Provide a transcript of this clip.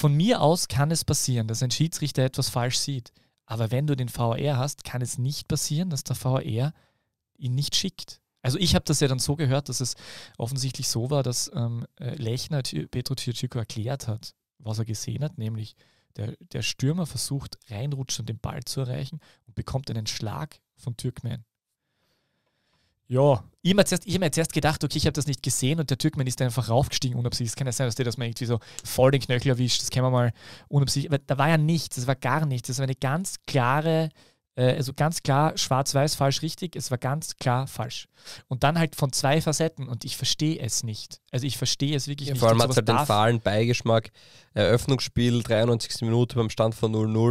Von mir aus kann es passieren, dass ein Schiedsrichter etwas falsch sieht. Aber wenn du den VR hast, kann es nicht passieren, dass der VR ihn nicht schickt. Also ich habe das ja dann so gehört, dass es offensichtlich so war, dass ähm, äh, Lechner Petro Tschirtschiko erklärt hat, was er gesehen hat, nämlich der, der Stürmer versucht reinrutschend den Ball zu erreichen und bekommt einen Schlag von Türkmen. Ja, ich habe mir, zuerst, hab mir zuerst gedacht, okay, ich habe das nicht gesehen und der Türkmann ist da einfach raufgestiegen unabsichtlich. Es kann ja sein, dass der das mal irgendwie so voll den Knöchel erwischt. Das kennen wir mal unabsichtlich. Da war ja nichts, das war gar nichts. Das war eine ganz klare, äh, also ganz klar schwarz-weiß, falsch, richtig. Es war ganz klar falsch. Und dann halt von zwei Facetten und ich verstehe es nicht. Also ich verstehe es wirklich ja, nicht. Vor allem also hat es halt den fahlen Beigeschmack. Eröffnungsspiel, 93. Minute beim Stand von 0-0.